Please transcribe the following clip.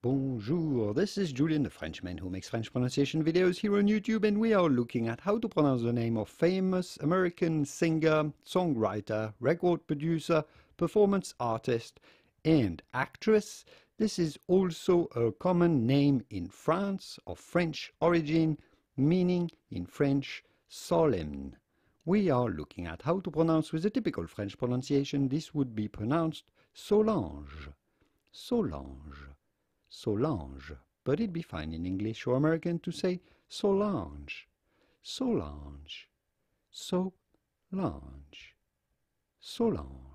Bonjour, this is Julian, the Frenchman who makes French pronunciation videos here on YouTube and we are looking at how to pronounce the name of famous American singer, songwriter, record producer, performance artist and actress. This is also a common name in France of French origin, meaning in French solemn. We are looking at how to pronounce with a typical French pronunciation. This would be pronounced Solange. Solange. Solange, but it'd be fine in English or American to say Solange, Solange, Solange, Solange.